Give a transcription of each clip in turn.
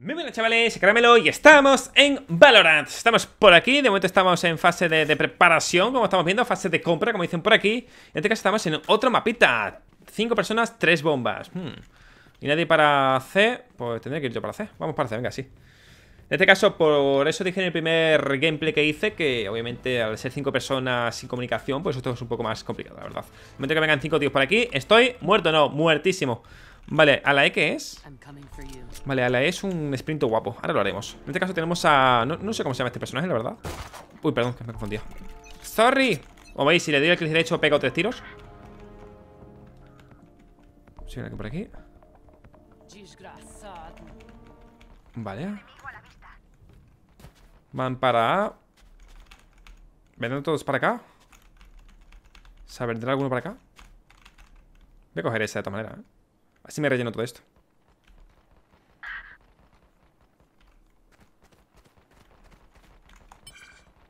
Muy buenas chavales, Caramelo y estamos en Valorant Estamos por aquí, de momento estamos en fase de, preparación Como estamos viendo, fase de compra, como dicen por aquí En este caso estamos en otro mapita 5 personas, 3 bombas hmm. Y nadie para C, pues tendré que ir yo para C Vamos para C, venga, sí En este caso, por eso dije en el primer gameplay que hice Que obviamente al ser 5 personas sin comunicación Pues esto es un poco más complicado, la verdad En momento que vengan 5 tíos por aquí, estoy muerto, no, muertísimo Vale, a la E que es Vale, a la E es un sprint guapo Ahora lo haremos En este caso tenemos a... No, sé cómo se llama este personaje, la verdad Uy, perdón, que me he confundido ¡Sorry! Como veis, si le doy el clic derecho pego tres tiros Sí, aquí por aquí Vale Van para ¿Vendrán todos para acá? saber vendrá alguno para acá? Voy a coger esa de todas manera ¿eh? Así me relleno todo esto.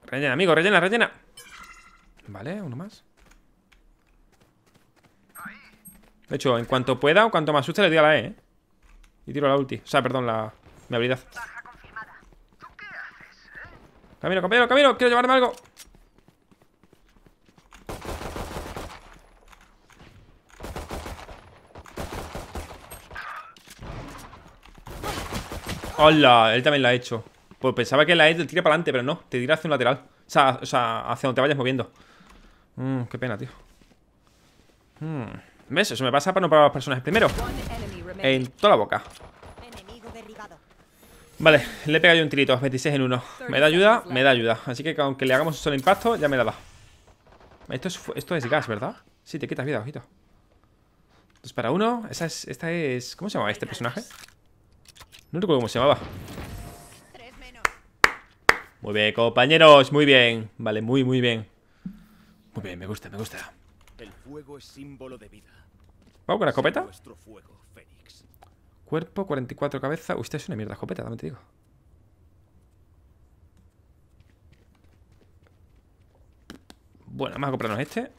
Rellena, amigo, rellena, rellena. Vale, uno más. De hecho, en cuanto pueda o cuanto más asuste le diga a la E, ¿eh? Y tiro la ulti. O sea, perdón, la... Mi habilidad. Camino, compañero, camino. Quiero llevarme algo. ¡Hola! Él también la ha hecho. Pues pensaba que la E tira para adelante, pero no. Te tira hacia un lateral. O sea, hacia donde te vayas moviendo. Mmm, qué pena, tío. Mmm. ¿Ves? Eso me pasa para no parar a los personajes primero. En toda la boca. Vale, le he pegado yo un tirito. 26 en 1. Me da ayuda, me da ayuda. Así que aunque le hagamos un solo impacto, ya me la da. Esto es, esto es gas, ¿verdad? Sí, te quitas vida, ojito. Dos para uno. es, esta es... ¿Cómo se llama este personaje? No recuerdo cómo se llamaba. Muy bien, compañeros, muy bien. Vale, muy, muy bien. Muy bien, me gusta, me gusta. El fuego símbolo de vida. Vamos con la escopeta. Cuerpo, 44 cabeza. usted es una mierda escopeta, también te digo. Bueno, vamos a comprarnos este.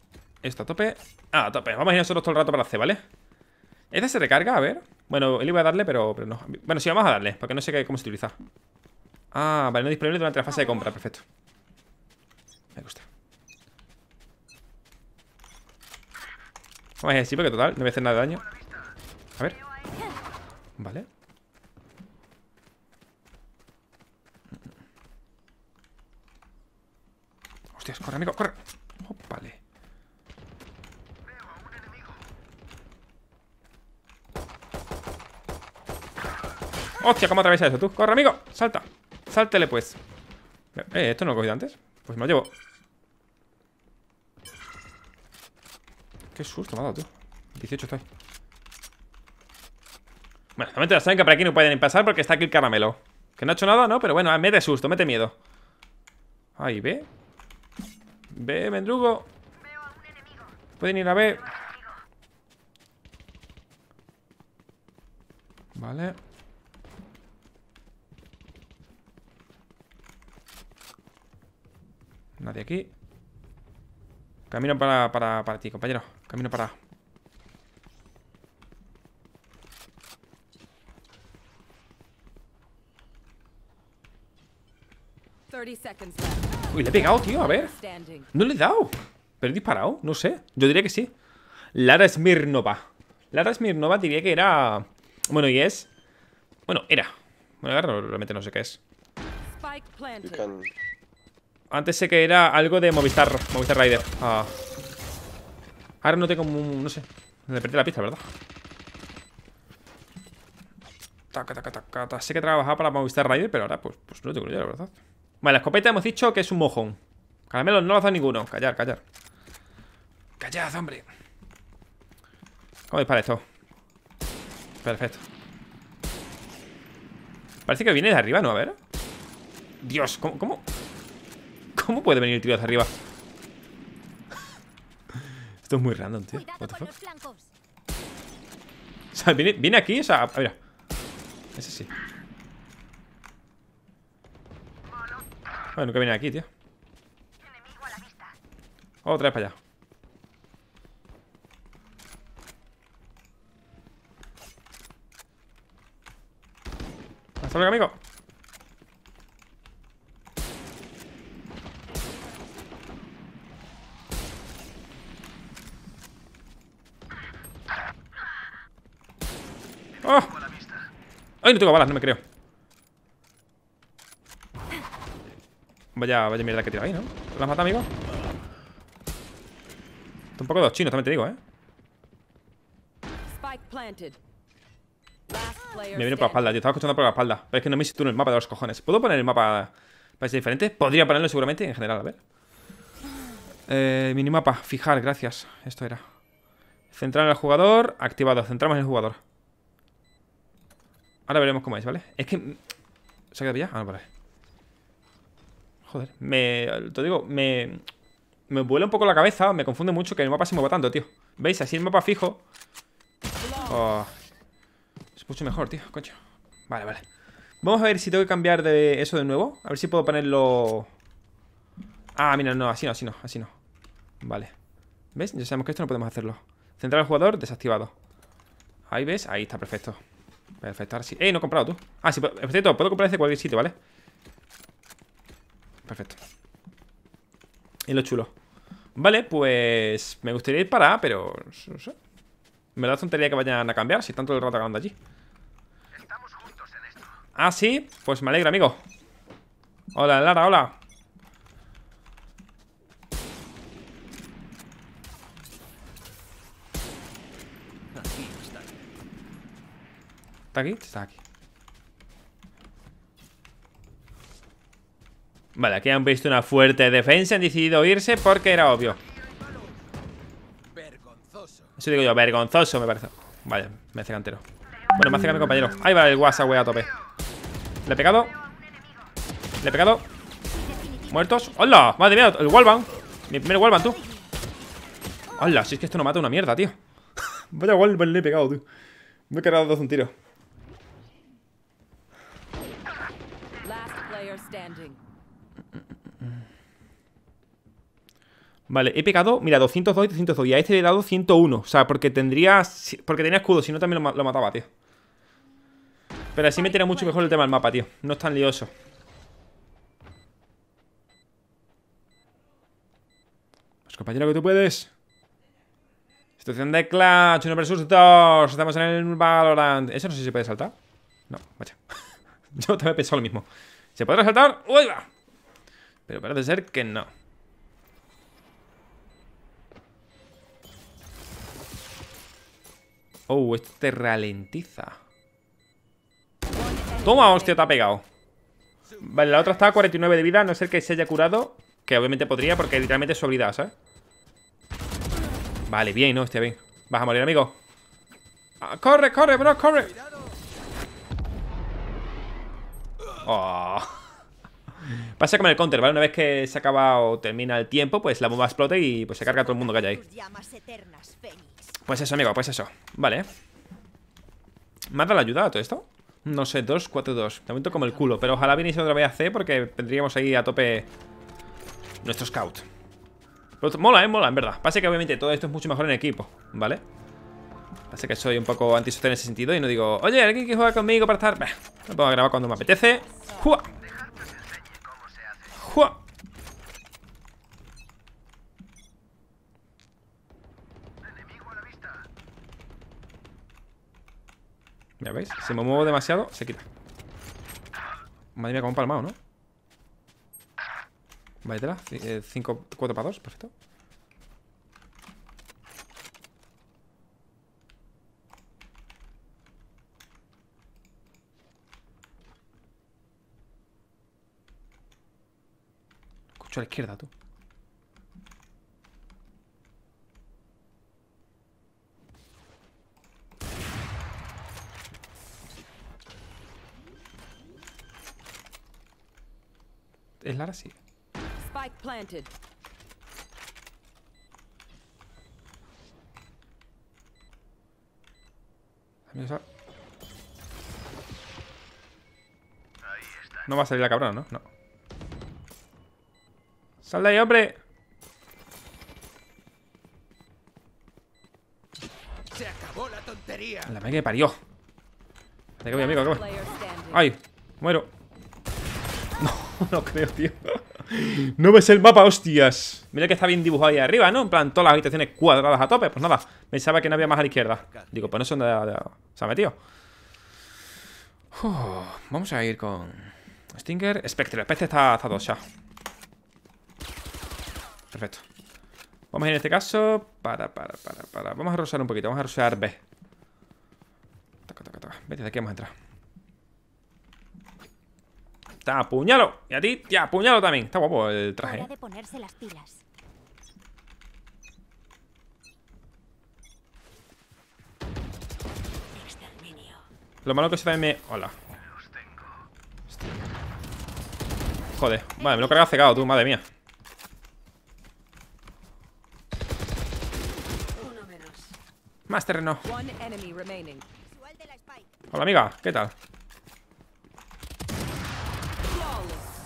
Esto a tope. Ah, a tope. Vamos a ir nosotros todo el rato para hacer, ¿vale? vale este se recarga, a ver. Bueno, él iba a darle, pero, no. Bueno, sí, vamos a darle, porque no sé cómo se utiliza. Ah, vale, no disponible durante la fase de compra, perfecto. Me gusta. Vamos a ir así, porque total, no voy a hacer nada de daño. A ver. Vale. Hostias, corre, amigo, corre. vale. ¡Hostia! ¿Cómo atraviesa eso tú? ¡Corre, amigo! ¡Salta! ¡Sáltele, pues! Eh, ¿esto no lo he cogido antes? Pues me lo llevo Qué susto me ha dado, tú 18 estoy Bueno, realmente ya saben que por aquí no pueden pasar Porque está aquí el caramelo Que no ha hecho nada, ¿no? Pero bueno, mete susto, mete miedo Ahí, ve Ve, mendrugo Pueden ir a ver Vale Nadie aquí. Camino para, para, ti, compañero. Camino para... Uy, le he pegado, tío, a ver No le he dado Pero he disparado, no sé Yo diría que sí Lara Smirnova Lara Smirnova diría que era... Bueno, y es... Bueno, era Bueno, realmente no sé qué es antes sé que era algo de Movistar, Movistar Rider. Ah. Ahora no tengo... un... No sé. Me perdí la pista, ¿verdad? Taca, taca, taca, sé que trabajaba para Movistar Rider, pero ahora pues, pues no tengo idea, la verdad. Vale, la escopeta hemos dicho que es un mojón. Caramelos no lo hace ninguno. Callar, callar. Callad, hombre. ¿Cómo dispara esto? Perfecto. Parece que viene de arriba, ¿no? A ver. Dios, ¿cómo? cómo? ¿Cómo puede venir el tío hacia arriba? Esto es muy random, tío. O sea, viene, aquí, o sea, mira Ese sí. Bueno, que viene aquí, tío. Otra vez para allá. Hasta luego, amigo. no tengo balas! No me creo. Vaya, vaya mierda que tira ahí, ¿no? ¿Lo has matado, amigo? Está un poco de los chinos, también te digo, ¿eh? Me vino por la espalda, yo estaba escuchando por la espalda. Pero es que no me tú en el mapa de los cojones. ¿Puedo poner el mapa para ese diferente? Podría ponerlo seguramente en general, a ver. Eh, minimapa, fijar, gracias. Esto era. Centrar al jugador, activado. Centramos en el jugador. Ahora veremos cómo es, ¿vale? Es que... Mm, ¿Se ha quedado ya? Ah, no, vale. Joder, me... Te digo, me... Me vuela un poco la cabeza, me confunde mucho que el mapa se mueva tanto, tío ¿Veis? Así el mapa fijo oh, Es mucho mejor, tío, coño Vale, vale Vamos a ver si tengo que cambiar de eso de nuevo A ver si puedo ponerlo... Ah, mira, no, así no, así no, así no Vale ¿Ves? Ya sabemos que esto no podemos hacerlo Central al jugador, desactivado Ahí ves, ahí está, perfecto Perfecto, ahora sí. ¡Eh! No he comprado tú. Ah, sí, perfecto. Puedo comprar desde cualquier sitio, ¿vale? Perfecto. Y lo chulo. Vale, pues. Me gustaría ir para A, pero. No sé. Me da tontería que vayan a cambiar si están todo el rato ganando allí. Estamos juntos en esto. Ah, sí. Pues me alegra, amigo. Hola, Lara, hola. ¿Está aquí? Está aquí. Vale, aquí han visto una fuerte defensa. Han decidido irse porque era obvio. Eso digo yo, vergonzoso me parece. Vale, me hace cantero. Bueno, me hace mi compañero. Ahí va el WhatsApp, wey, a tope. Le he pegado. Le he pegado. Muertos. ¡Hola! Madre mía, el wallbang. Mi primer wallbang, tú. ¡Hola! Si es que esto no mata una mierda, tío. Vaya wallbang le he pegado, tío. Me he cargado dos un tiro. Vale, he pegado, mira, 202 y 202 Y a este le he dado 101 O sea, porque tendría, porque tenía escudo Si no también lo, mataba, tío Pero así me tiene mucho mejor el tema del mapa, tío No es tan lioso Pues compañero que tú puedes Situación de Clash, 1 versus 2 Estamos en el Valorant ¿Eso no sé si se puede saltar? No, vaya Yo también he pensado lo mismo ¿Se podrá saltar? ¡Uy, va! Pero parece ser que no. Oh, esto te ralentiza. ¡Toma, hostia! Te ha pegado. Vale, la otra está a 49 de vida, a no ser que se haya curado. Que obviamente podría, porque literalmente es su habilidad, ¿sabes? Vale, bien, no, hostia, bien. Vas a morir, amigo. Ah, ¡Corre, corre, bro, corre! Pase oh. Pasa como el counter, ¿vale? Una vez que se acaba o termina el tiempo, pues la bomba explota y pues se carga todo el mundo que haya ahí. Pues eso, amigo, pues eso. Vale. ¿Me ha dado la ayuda a todo esto? No sé, 2, 4, 2. De momento como el culo, pero ojalá viniese otra vez a C porque tendríamos ahí a tope nuestro scout. mola, eh, mola, en verdad. Pasa que obviamente todo esto es mucho mejor en equipo, ¿vale? vale Así que soy un poco antisocial en ese sentido y no digo, oye, alguien que juega conmigo para estar. Bah, lo grabar cuando me apetece. ¡Jua! ¡Jua! ¿Ya veis? Si me muevo demasiado, se quita. Madre mía, como un palmado, ¿no? Vale, tela. 5, 4 eh, para 2, perfecto. escucho a la izquierda, tú. ¿Es Lara? Sí. Spike planted. Ahí está. No va a salir la cabrona, ¿no? No. ¡Sal ahí, hombre! Se acabó la tontería. La madre que parió. mi amigo, ¡Ay! Muero. No, no creo, tío. No ves el mapa, hostias. Mira que está bien dibujado ahí arriba, ¿no? En plan, todas las habitaciones cuadradas a tope. Pues nada, pensaba que no había más a la izquierda. Digo, pues no sé dónde se ha metido. vamos a ir con Stinger. Spectre, Spectre está, está dos ya. Perfecto Vamos a ir en este caso Para, para, para, para Vamos a rozar un poquito Vamos a rozar B taca, taca, taca. Vete de aquí, vamos a entrar Te apuñalo Y a ti ya, apuñalo también Está guapo el traje eh. Lo malo que se también me... Hola Joder, vale, me lo he cargado cegado tú, madre mía Más terreno. Hola, amiga. ¿Qué tal?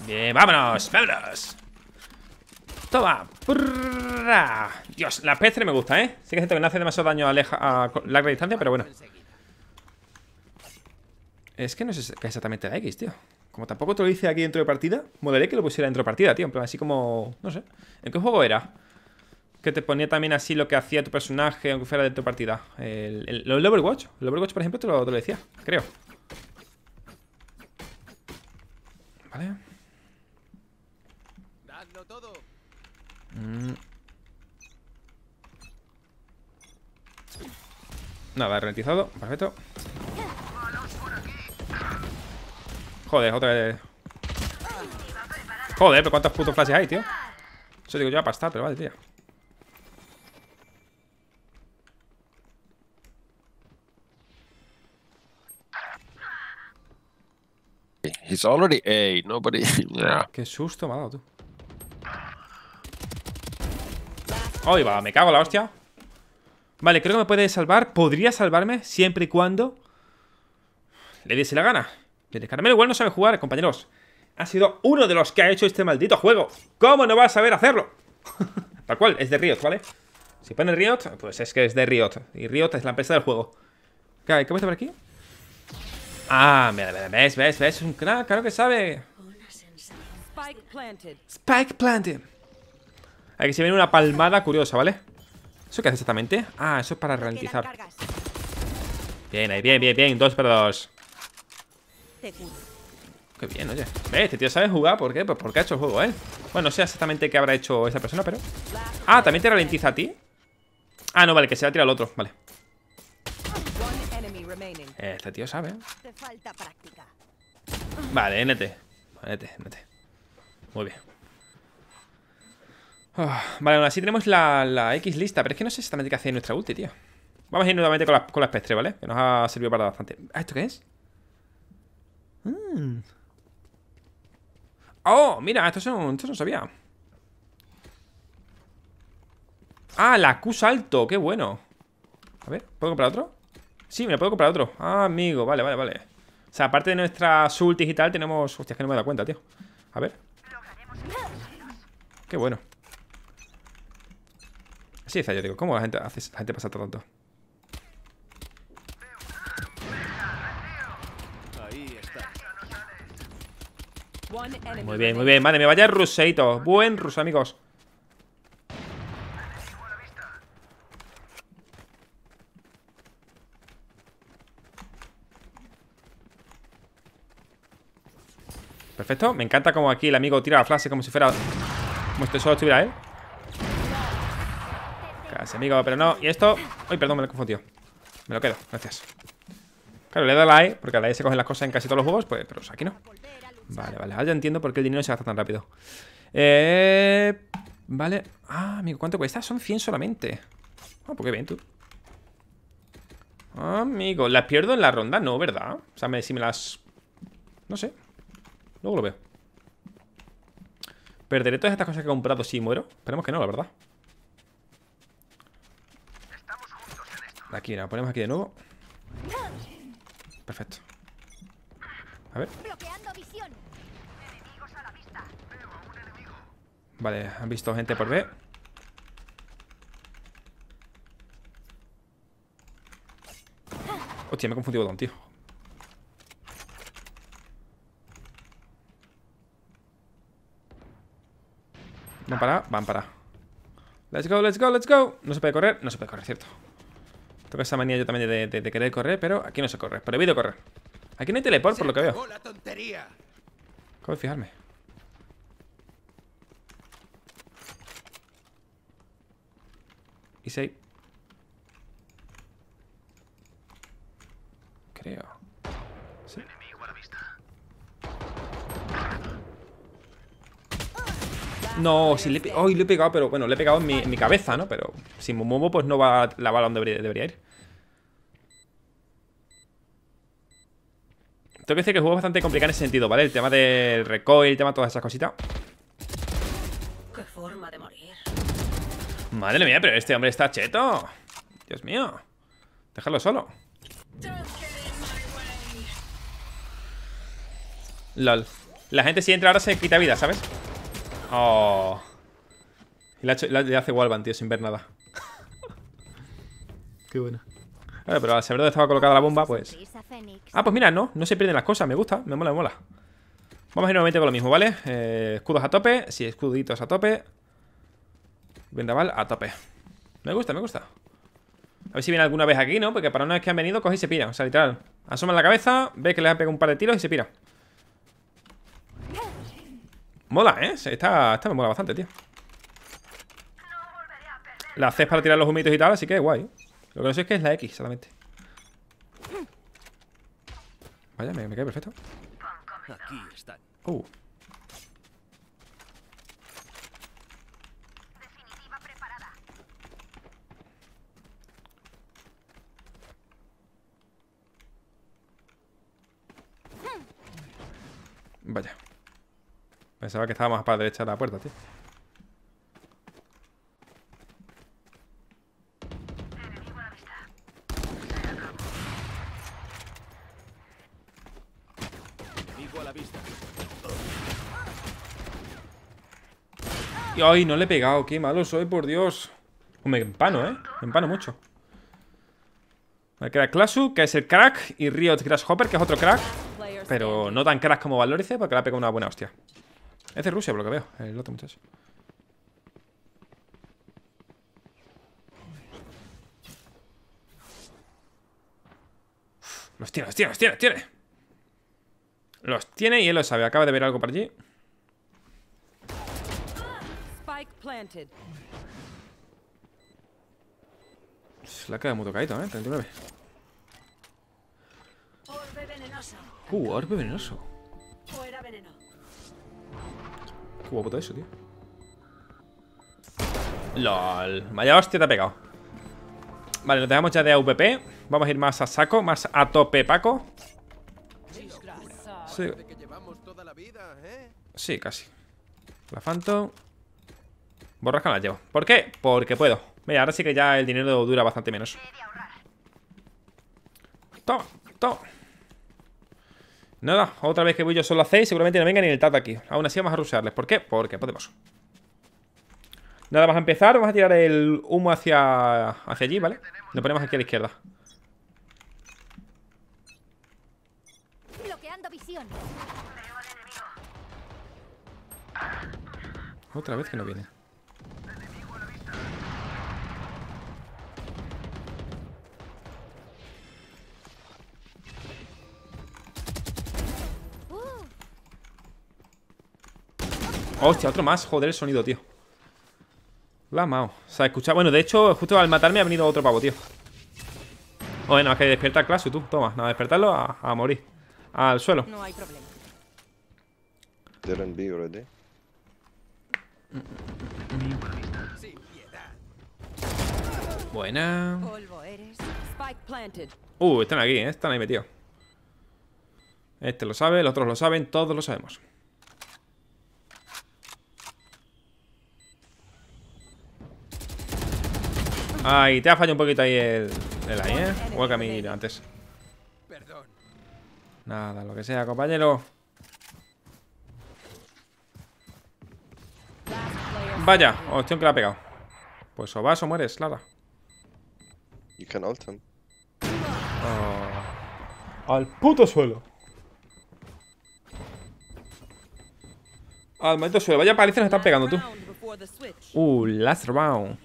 Bien, vámonos, vámonos. Toma. Purra. Dios, la Pestre me gusta, ¿eh? Sí que que no hace demasiado daño a, la larga distancia, pero bueno. Es que no sé exactamente la X, tío. Como tampoco te lo hice aquí dentro de partida, modelé que lo pusiera dentro de partida, tío. En plan, así como... No sé. ¿En qué juego era? que te ponía también así lo que hacía tu personaje, aunque fuera de tu partida. El, el, el Overwatch. El Overwatch, por ejemplo, te lo, decía, creo. Vale. todo. Mm. Nada, ralentizado. Perfecto. Joder, otra vez. Joder, pero cuántos putos flashes hay, tío. Eso digo yo a pastar, pero vale, tío. already Nobody. Qué susto me tú. va, me cago en la hostia. Vale, creo que me puede salvar. Podría salvarme siempre y cuando le diese la gana. El Caramelo igual no sabe jugar, compañeros. Ha sido uno de los que ha hecho este maldito juego. ¿Cómo no va a saber hacerlo? Tal cual, es de Riot, ¿vale? Si pone Riot, pues es que es de Riot. Y Riot es la empresa del juego. ¿Qué, qué voy a por aquí? Ah, mira, mira, ves, ves, ves, es un crack, ah, claro que sabe. Spike planted. Spike planted. Aquí se viene una palmada curiosa, ¿vale? ¿Eso qué hace exactamente? Ah, eso es para ralentizar. Bien, ahí, bien, bien, bien. Dos perdos. dos. Qué bien, oye. este tío sabe jugar. ¿Por qué? Pues porque ha hecho el juego, ¿eh? Bueno, no sé exactamente qué habrá hecho esa persona, pero... Ah, ¿también te ralentiza a ti? Ah, no, vale, que se va a tirar al otro. Vale. Este tío sabe. Vale, NT. NT, NT. Muy bien. Ah, vale, aún así tenemos la, la, X lista, pero es que no sé exactamente qué hace nuestra ulti, tío. Vamos a ir nuevamente con la, con la ¿vale? Que nos ha servido para bastante. ¿Ah, esto qué es? Mm. Oh, mira, esto son. Esto no sabía. Ah, la Q salto, qué bueno. A ver, ¿puedo comprar otro? Sí, me lo puedo comprar otro. Ah, amigo, vale, vale, vale. O sea, aparte de nuestra sul digital, tenemos... Hostia, es que no me he dado cuenta, tío. A ver. Qué bueno. Así Sí, yo digo, ¿cómo la gente, hace, la gente pasa tanto? Muy bien, muy bien, madre me vaya ruseito Buen ruso, amigos esto Me encanta como aquí el amigo tira la frase como si fuera... Como si solo estuviera él. Casi, amigo, pero no. Y esto... Uy, perdón, me lo he confundido. Me lo quedo, gracias. Claro, le he dado porque a la E se cogen las cosas en casi todos los juegos, pues, pero aquí no. Vale, vale, ahora ya entiendo por qué el dinero se gasta tan rápido. Eh... Vale. Ah, amigo, ¿cuánto cuesta? Son 100 solamente. Ah, pues bien, tú. Amigo, las pierdo en la ronda, no, ¿verdad? O sea, me, si me las... No sé Luego lo veo. ¿Perderé todas estas cosas que he comprado si muero? Esperemos que no, la verdad. Aquí, nada, ponemos aquí de nuevo. Perfecto. A ver. Vale, han visto gente por B. Hostia, me he confundido con tío. Van para, van para. Let's go, let's go, let's go. No se puede correr, no se puede correr, cierto. Tengo esa manía yo también de, querer correr, pero aquí no se corre. Prohibido correr. Aquí no hay teleport, por lo que veo. Acabo de fijarme. Y save. Creo. No, si le, he, le he pegado, pero bueno, le he pegado en mi, cabeza, ¿no? Pero si me muevo, pues no va la bala donde debería, ir. Tengo que decir que el juego es bastante complicado en ese sentido, ¿vale? El tema del recoil, el tema de todas esas cositas. Qué forma de morir. Madre mía, pero este hombre está cheto. Dios mío. Déjalo solo. LOL. La gente si entra ahora se quita vida, ¿sabes? Oh. Y le hace Walban, tío, sin ver nada. Qué buena. ver, pero al saber dónde estaba colocada la bomba, pues... Ah, pues mira, no, no se pierden las cosas, me gusta, me mola, me mola Vamos a ir nuevamente con lo mismo, ¿vale? Eh, escudos a tope, sí, escuditos a tope Vendaval a tope Me gusta, me gusta A ver si viene alguna vez aquí, ¿no? Porque para una vez que han venido, coge y se pira, o sea, literal Asoma la cabeza, ve que les ha pegado un par de tiros y se pira Mola, ¿eh? Esta, me mola bastante, tío La C es para tirar los humitos y tal, así que guay Lo que no sé es que es la X, solamente Vaya, me, me perfecto Uh Pensaba que estaba más para la derecha de la puerta, tío. Y ay, no le he pegado, qué malo soy, por Dios. Me empano, ¿eh? Me empano mucho. Me queda Klasu, que es el crack, y Riot Grasshopper, que es otro crack. Pero no tan crack como Valorice, porque le ha pegado una buena hostia. Es de Rusia, por lo que veo, el otro muchacho. los tiene, los tiene, los tiene, los tiene. Los tiene y él lo sabe. Acaba de ver algo por allí. Spike Se la quedado muy tocadito, ¿eh? 39. Orbe venenoso. Uh, orbe venenoso. Fuera veneno jugado eso, tío. LOL. Vaya hostia, te ha pegado. Vale, lo dejamos ya de AVP. Vamos a ir más a saco, más a tope, Paco. Sí. ¿eh? Sí, casi. La Phantom. Borrasca la llevo. ¿Por qué? Porque puedo. Mira, ahora sí que ya el dinero dura bastante menos. Toma, toma. Nada, otra vez que voy yo solo a y Seguramente no venga ni el Tata aquí Aún así vamos a rushearles ¿Por qué? Porque podemos Nada, vamos a empezar Vamos a tirar el humo hacia, hacia allí, ¿vale? Lo ponemos aquí a la izquierda Otra vez que no viene Hostia, otro más, joder el sonido, tío La mao O sea, escucha, bueno, de hecho, justo al matarme ha venido otro pavo, tío Bueno, hay que despierta el clase, tú, toma Nada, despertarlo a, morir Al suelo No hay problema Buena Uh, están aquí, ¿eh? están ahí metidos Este lo sabe, los otros lo saben, todos lo sabemos Ay, te ha fallado un poquito ahí el, el ¿eh? Igual que a antes. Nada, lo que sea, compañero. Vaya, opción que le ha pegado. Pues o vas o mueres, clara. You can oh. Al puto suelo. Al maldito suelo. Vaya que nos están pegando, tú. Uh, last round.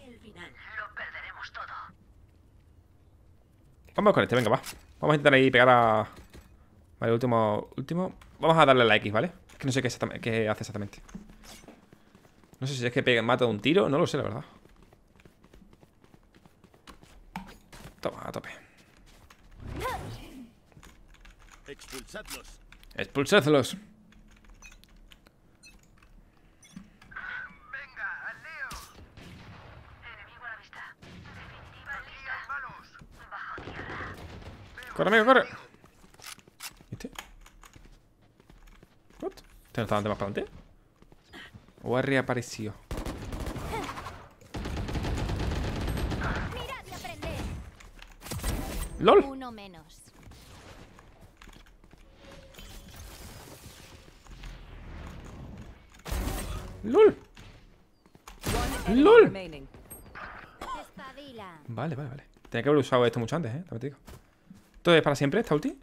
Vamos con este, venga, va Vamos a intentar ahí pegar a... Vale, último, último Vamos a darle la X, ¿vale? Es que no sé qué, hace exactamente No sé si es que pega, mata de un tiro No lo sé, la verdad Toma, a tope Expulsadlos Expulsadlos Corre, amigo, corre. ¿Viste? ¿What? ¿Este no está más para adelante? ¿O ha reaparecido? ¡Lol! Uno menos. ¡Lol! ¡Lol! Vale, vale, vale. Tenía que haber usado esto mucho antes, ¿eh? te digo. ¿Esto es para siempre, esta ulti?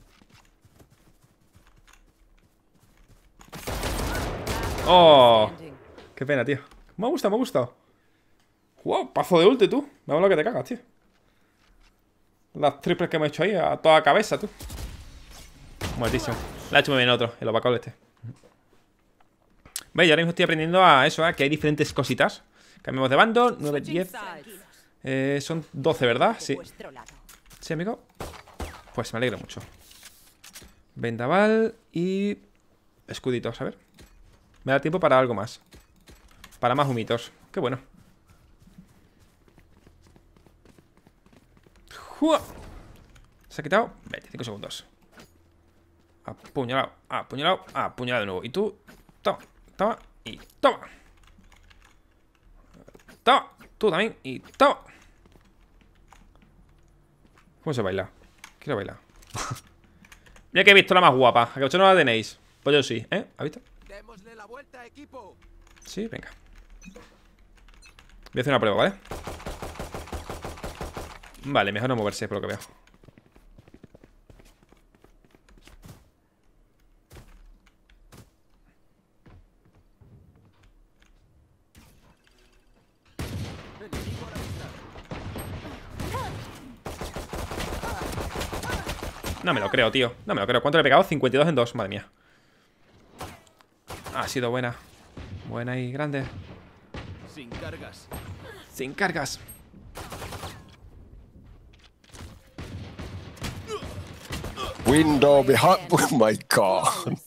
¡Oh! Qué pena, tío. Me ha gustado, me ha gustado. ¡Wow! Pazo de ulti, tú. Me lo que te cagas, tío. Las triples que me he hecho ahí a toda cabeza, tú. Muertísimo. La ha hecho muy bien otro, el opacol este. Veis, ahora mismo estoy aprendiendo a eso, ¿eh? que hay diferentes cositas. Cambiamos de bando. 9, 10. Eh, son 12, ¿verdad? Sí. Sí, amigo. Pues me alegra mucho. Vendaval y... Escuditos, a ver. Me da tiempo para algo más. Para más humitos. Qué bueno. ¿Se ha quitado? 25 segundos. Apuñalado, apuñalado, apuñalado de nuevo. Y tú, toma, toma y toma. Toma, tú también y toma. ¿Cómo se baila? Quiero bailar. Mira que he visto la más guapa. A que ocho no la tenéis. Pues yo sí, ¿eh? ¿Ha visto? Démosle la vuelta, equipo. Sí, venga. Voy a hacer una prueba, ¿vale? Vale, mejor no moverse por lo que veo. No me lo creo, tío. No me lo creo. ¿Cuánto le he pegado? 52 en 2. Madre mía. Ha sido buena. Buena y grande. Sin cargas. Sin cargas. Window behind. Oh my god.